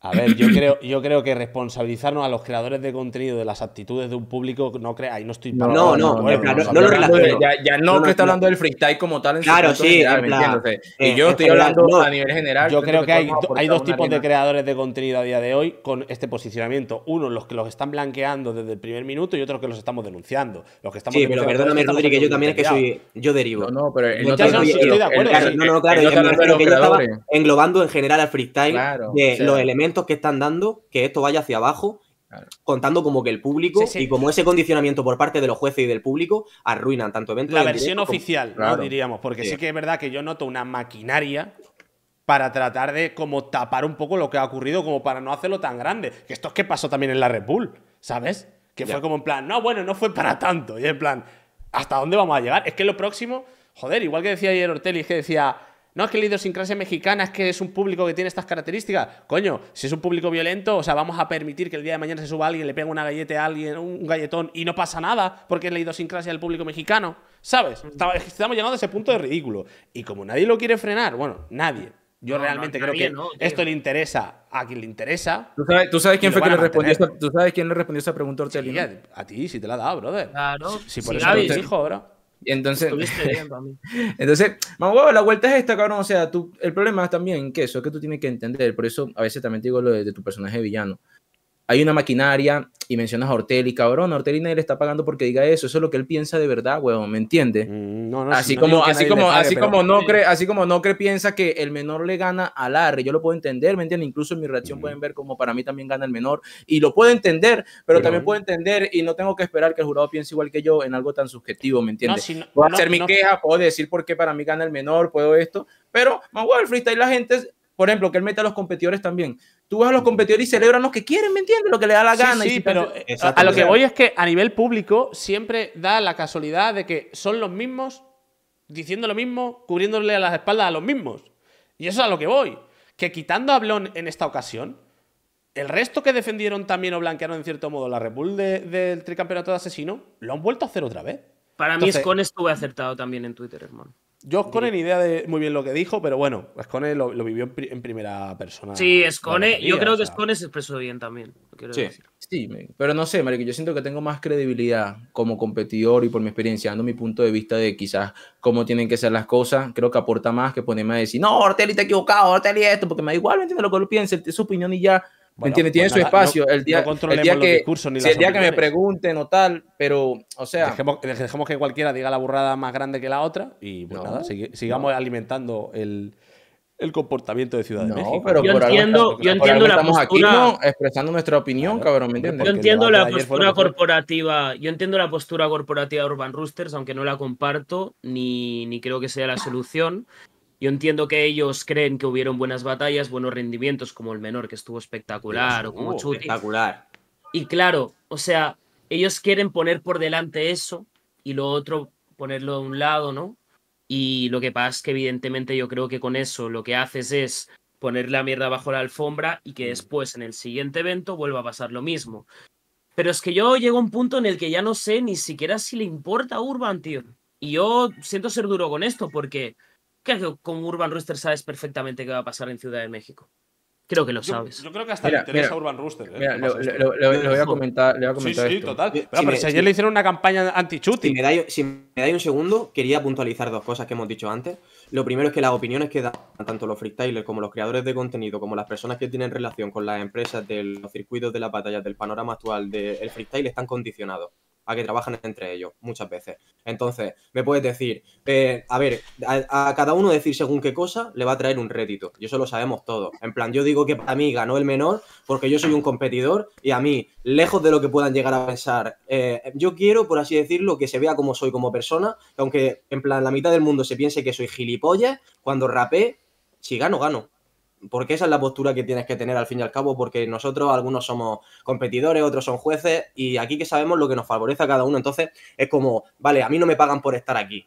A ver, yo creo, yo creo que responsabilizarnos a los creadores de contenido de las actitudes de un público, no creo, ahí no estoy para No, no, no, lo relaciono. Ya, ya no, que está hablando del freestyle como tal en Claro, sí, Y eh, yo estoy hablando a nivel general. Yo creo que hay, dos tipos de creadores de contenido a día de hoy con este posicionamiento. Uno, los que los están blanqueando desde el primer minuto y otros que los estamos denunciando. Los que estamos sí, pero perdóname, Rodri, que yo también es que soy. Yo derivo. No, pero. estoy de acuerdo. No, no, claro, estaba englobando en general al freestyle de los elementos que están dando que esto vaya hacia abajo, contando como que el público y como ese condicionamiento por parte de los jueces y del público arruinan tanto eventos. La versión oficial, ¿no? diríamos, porque sí. que es verdad que yo noto una maquinaria para tratar de como tapar un poco lo que ha ocurrido, como para no hacerlo tan grande. Que esto es que pasó también en la Red Bull, ¿sabes? Que fue como en plan, no, bueno, no fue para tanto. Y en plan, ¿hasta dónde vamos a llegar? Es que lo próximo, joder, igual que decía ayer Ortelli, que decía, no, es que la idiosincrasia mexicana es que es un público que tiene estas características. Coño, si es un público violento, o sea, vamos a permitir que el día de mañana se suba alguien, le pegue una galleta a alguien, un galletón, y no pasa nada, porque es la idiosincrasia del público mexicano. ¿Sabes? Estamos llegando a ese punto de ridículo. Y como nadie lo quiere frenar, bueno, nadie. Yo realmente creo que esto le interesa a quien le interesa. ¿Tú sabes, quién le respondió esa, pregunta a a, ti, si te la dado, brother. Claro. Si, por eso dijo, bro. Entonces, entonces, la vuelta es esta, cabrón. O sea, tú, el problema es también que eso es que tú tienes que entender. Por eso a veces también te digo lo de, de tu personaje villano hay una maquinaria y mencionas a y cabrón, a y nadie le está pagando porque diga eso, eso es lo que él piensa de verdad, huevón. ¿me entiendes? Mm, así como, así como, así como no cree, así como no cree piensa que el menor le gana al arre, yo lo puedo entender, ¿me entiendes? Incluso en mi reacción pueden ver como para mí también gana el menor y lo puedo entender, pero, también puedo entender y no tengo que esperar que el jurado piense igual que yo en algo tan subjetivo, ¿me entiendes? Si puedo hacer mi queja, puedo decir por qué para mí gana el menor, puedo esto, pero, más weón, el freestyle la gente, por ejemplo, que él meta a los competidores también tú ves a los mm. competidores y celebran que quieren, ¿me entiendes? Lo que le da la gana. Sí, pero eh, a, lo que voy es que a nivel público siempre da la casualidad de que son los mismos diciendo lo mismo, cubriéndole a las espaldas a los mismos. Y eso es a lo que voy. Que quitando a Blon en esta ocasión, el resto que defendieron también o blanquearon en cierto modo la Red del tricampeonato de asesino, lo han vuelto a hacer otra vez. Para mí, es con esto voy acertado también en Twitter, hermano. Yo tengo ni idea de muy bien lo que dijo, pero bueno, Escone lo, lo, vivió en, primera persona. Sí, Escone, yo creo que Escone se expresó bien también. Sí, sí, pero no sé, que yo siento que tengo más credibilidad como competidor y por mi experiencia, dando mi punto de vista de quizás cómo tienen que ser las cosas, creo que aporta más que ponerme a decir, no, Ortelli te equivocado, Ortelli esto, porque me da igual, me entiendo lo que él piensa, su opinión y ya. Bueno, Tiene su espacio. el día, que, que me pregunten o tal, pero, o sea. Dejemos, dejemos, que cualquiera diga la burrada más grande que la otra y pues nada, sigamos alimentando el, el, comportamiento de Ciudad de México. yo entiendo, yo entiendo la postura, expresando nuestra opinión, claro, cabrón, ¿me entiendes? Yo entiendo la postura corporativa, yo entiendo la postura corporativa de Urban Roosters, aunque no la comparto ni, ni creo que sea la solución. Yo entiendo que ellos creen que hubieron buenas batallas, buenos rendimientos, como el menor que estuvo espectacular o como Chuti. Espectacular. Y claro, o sea, ellos quieren poner por delante eso y lo otro ponerlo a un lado, ¿no? Y lo que pasa es que evidentemente yo creo que con eso lo que haces es poner la mierda bajo la alfombra y que después en el siguiente evento vuelva a pasar lo mismo. Pero es que yo llego a un punto en el que ya no sé ni siquiera si le importa a Urban, tío. Y yo siento ser duro con esto porque que como Urban Rooster sabes perfectamente qué va a pasar en Ciudad de México. Creo que lo sabes. Yo, creo que hasta le interesa Urban Rooster. ¿eh? lo, voy a comentar. Voy sí, sí, total. si ayer le hicieron una campaña anti-chuti. Si me dais un segundo, quería puntualizar dos cosas que hemos dicho antes. Lo primero es que las opiniones que dan tanto los freestylers como los creadores de contenido, como las personas que tienen relación con las empresas de los circuitos de las batallas del panorama actual del freestyle, están condicionados a que trabajan entre ellos muchas veces. Entonces, me puedes decir, eh, a ver, a, cada uno decir según qué cosa le va a traer un rédito. Y eso lo sabemos todos. En plan, yo digo que para mí ganó el menor porque yo soy un competidor y a mí, lejos de lo que puedan llegar a pensar, eh, yo quiero, por así decirlo, que se vea como soy como persona, aunque en plan la mitad del mundo se piense que soy gilipollas, cuando rapé, si gano, gano porque esa es la postura que tienes que tener al fin y al cabo, porque nosotros algunos somos competidores, otros son jueces, y aquí que sabemos lo que nos favorece a cada uno, entonces es como, vale, a mí no me pagan por estar aquí,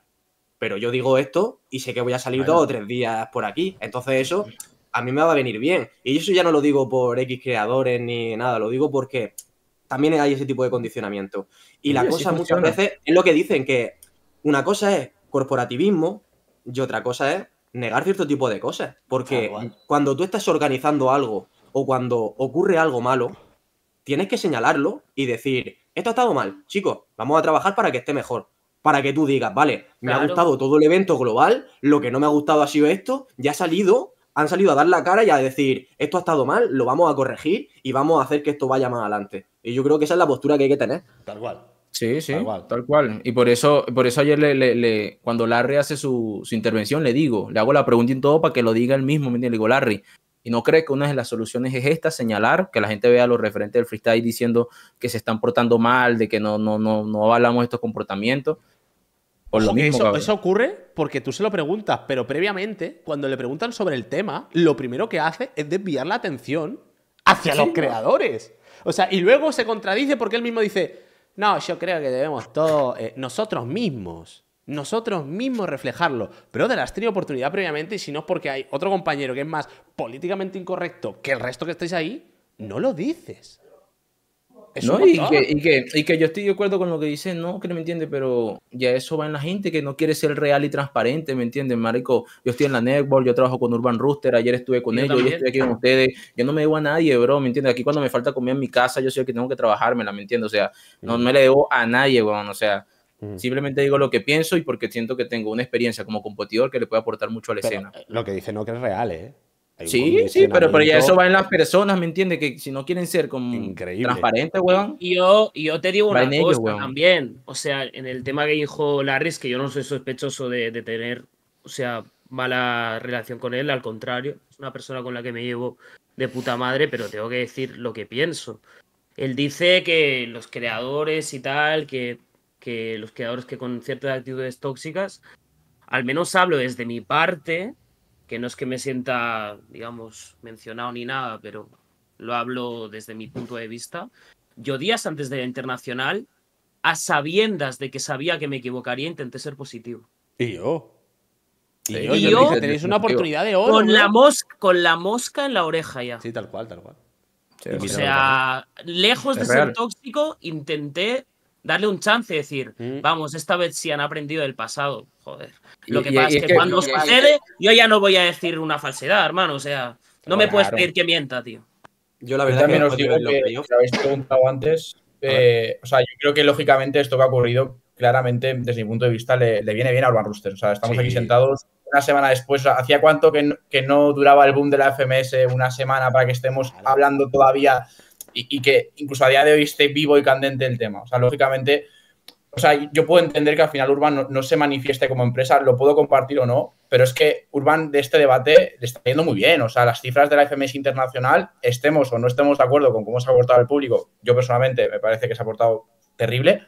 pero yo digo esto y sé que voy a salir dos o tres días por aquí, entonces eso a mí me va a venir bien, y eso ya no lo digo por X creadores ni nada, lo digo porque también hay ese tipo de condicionamiento. Y la cosa muchas veces es lo que dicen, que una cosa es corporativismo y otra cosa es negar cierto tipo de cosas. Porque cuando tú estás organizando algo o cuando ocurre algo malo, tienes que señalarlo y decir, esto ha estado mal, chicos, vamos a trabajar para que esté mejor. Para que tú digas, vale, me ha gustado todo el evento global, lo que no me ha gustado ha sido esto, ya ha salido, han salido a dar la cara y a decir, esto ha estado mal, lo vamos a corregir y vamos a hacer que esto vaya más adelante. Y yo creo que esa es la postura que hay que tener. Tal cual. Sí, sí, tal cual. Y por eso, por eso ayer cuando Larry hace su, intervención, le digo, le hago la pregunta en todo para que lo diga él mismo, le digo, Larry, ¿y no cree que una de las soluciones es esta, señalar, que la gente vea a los referentes del freestyle diciendo que se están portando mal, de que no, no, no, no avalamos estos comportamientos? Por lo mismo, eso, ocurre porque tú se lo preguntas, pero previamente, cuando le preguntan sobre el tema, lo primero que hace es desviar la atención hacia los creadores. O sea, y luego se contradice porque él mismo dice, no, yo creo que debemos todo eh, nosotros mismos. Nosotros mismos reflejarlo. Pero de las tenido oportunidad previamente, y si no es porque hay otro compañero que es más políticamente incorrecto que el resto que estáis ahí, no lo dices no, y, que, que, yo estoy de acuerdo con lo que dice, no, que no me entiende, pero ya eso va en la gente que no quiere ser real y transparente, ¿me entiendes, Marico? Yo estoy en la network, yo trabajo con Urban Rooster, ayer estuve con ellos, yo estoy aquí con ustedes, yo no me debo a nadie, bro, ¿me entiendes? Aquí cuando me falta comida en mi casa, yo sé que tengo que trabajármela, ¿me entiendes? O sea, no me mm. le debo a nadie, weón, o sea, mm. simplemente digo lo que pienso y porque siento que tengo una experiencia como competidor que le puede aportar mucho a la escena. Eh, lo que dice no que es real, ¿eh? sí, sí, pero, pero ya eso va en las personas, ¿me entiendes? Que si no quieren ser como transparentes, weón. Y yo, yo te digo una cosa también. O sea, en el tema que dijo Larry, que yo no soy sospechoso de, tener, o sea, mala relación con él, al contrario. Es una persona con la que me llevo de puta madre, pero tengo que decir lo que pienso. Él dice que los creadores y tal, que, que los creadores que con ciertas actitudes tóxicas, al menos hablo desde mi parte, que no es que me sienta, digamos, mencionado ni nada, pero lo hablo desde mi punto de vista. Yo días antes de la internacional, a sabiendas de que sabía que me equivocaría, intenté ser positivo. Y yo. Y yo, yo, tenéis una oportunidad de oro. Con la, mosca, en la oreja ya. Sí, tal cual, tal cual. o sea, lejos de ser tóxico, intenté darle un chance, y decir, mm. vamos, esta vez sí han aprendido del pasado. Joder. Lo que pasa es, que, cuando os sucede, yo ya no voy a decir una falsedad, hermano. O sea, no me puedes pedir que mienta, tío. Yo la verdad que también os digo que, lo habéis preguntado antes. Eh, o sea, yo creo que lógicamente esto que ha ocurrido, claramente, desde mi punto de vista, le, viene bien a Urban Rooster. O sea, estamos aquí sentados una semana después. ¿hacía cuánto que que no duraba el boom de la FMS una semana para que estemos hablando todavía y, que incluso a día de hoy esté vivo y candente el tema. O sea, lógicamente, o sea, yo puedo entender que al final Urban no, se manifieste como empresa, lo puedo compartir o no, pero es que Urban de este debate le está yendo muy bien. O sea, las cifras de la FMS internacional, estemos o no estemos de acuerdo con cómo se ha aportado el público, yo personalmente me parece que se ha aportado terrible.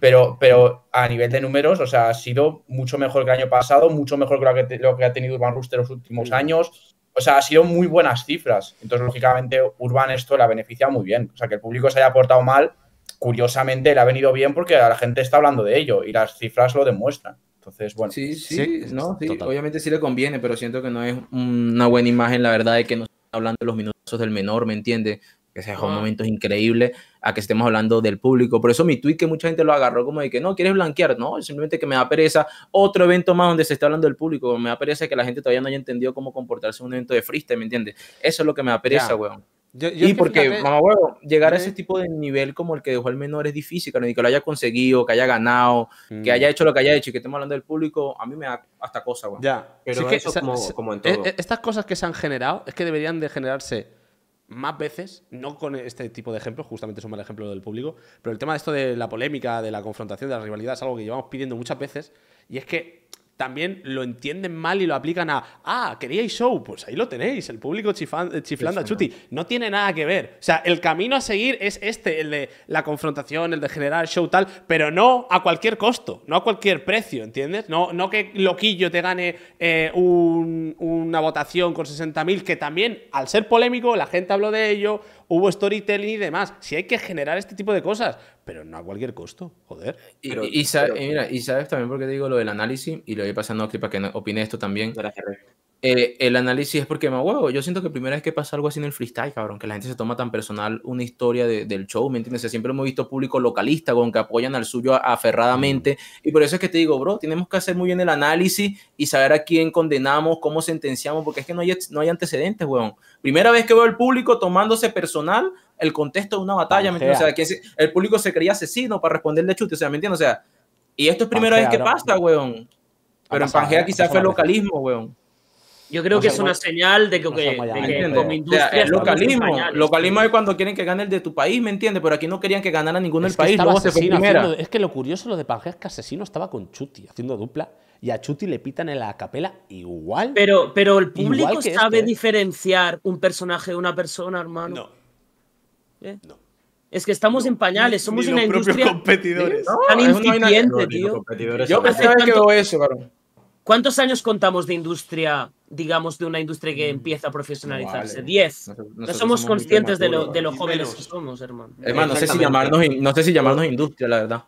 Pero, pero a nivel de números, o sea, ha sido mucho mejor que el año pasado, mucho mejor que lo que, lo que ha tenido Urban Rooster los últimos años o sea, ha sido muy buenas cifras. Entonces, lógicamente, Urban esto le ha beneficiado muy bien. O sea, que el público se haya portado mal, curiosamente le ha venido bien porque la gente está hablando de ello y las cifras lo demuestran. Entonces, bueno. Sí, sí, no, sí, obviamente sí le conviene, pero siento que no es una buena imagen, la verdad, de que no hablando de los minutos del menor, ¿me entiende? que se dejó momentos increíbles, a que estemos hablando del público. Por eso mi tweet que mucha gente lo agarró como de que no, quieres blanquear, no, simplemente que me da pereza otro evento más donde se está hablando del público, me da pereza que la gente todavía no haya entendido cómo comportarse en un evento de freestyle, ¿me entiendes? Eso es lo que me da pereza, weón. y porque, mamá weón, llegar a ese tipo de nivel como el que dejó el menor es difícil, que lo haya conseguido, que haya ganado, que haya mm. hecho lo que haya hecho y que estemos hablando del público, a mí me da hasta cosa, güey. Ya, pero eso como, e, e, Estas cosas que se han generado es que deberían de generarse más veces, no con este tipo de ejemplos, justamente es un mal ejemplo del público, pero el tema de esto de la polémica, de la confrontación, de la rivalidad, es algo que llevamos pidiendo muchas veces, y es que también lo entienden mal y lo aplican a, ah, queríais show, pues ahí lo tenéis, el público eh, chiflando a Chuti. No tiene nada que ver. O sea, el camino a seguir es este, el de la confrontación, el de generar show tal, pero no a cualquier costo, no a cualquier precio, ¿entiendes? No, no que Loquillo te gane eh, una votación con 60.000, que también, al ser polémico, la gente habló de ello, hubo storytelling y demás. Si hay que generar este tipo de cosas, pero no a cualquier costo, joder. Y, sabes también por qué te digo lo del análisis y lo voy pasando a para que opine esto también. Gracias. Eh, el análisis es porque me Yo siento que primera vez que pasa algo así en el freestyle, cabrón, que la gente se toma tan personal una historia del show, ¿me entiendes? siempre hemos visto público localista con que apoyan al suyo aferradamente. Y por eso es que te digo, bro, tenemos que hacer muy bien el análisis y saber a quién condenamos, cómo sentenciamos, porque es que no hay, no hay antecedentes, weón. Primera vez que veo el público tomándose personal el contexto de una batalla, ¿me entiendes? O el público se creía asesino para responderle chute, o sea, ¿me entiendes? O sea, y esto es primera vez que pasa, weón. Pero en Pangea eh, quizás fue localismo, weón. Yo creo que es una señal de que, industria. localismo, localismo es cuando quieren que gane el de tu país, ¿me entiendes? Pero aquí no querían que ganara ninguno del país. asesino. es que lo curioso lo de Pangea es que Asesino estaba con Chuti haciendo dupla y a Chuti le pitan en la capela igual. Pero, pero el público este. sabe diferenciar un personaje de una persona, hermano. No. ¿Eh? Es que estamos en pañales, somos una industria. competidores. tan incipiente, tío. Yo pensaba que eso, varón. ¿Cuántos años contamos de industria, digamos, de una industria que mm, empieza a profesionalizarse? Diez. no somos, conscientes de lo, de jóvenes que somos, hermano. Hermano, sé, si llamarnos, no sé si llamarnos industria, la verdad.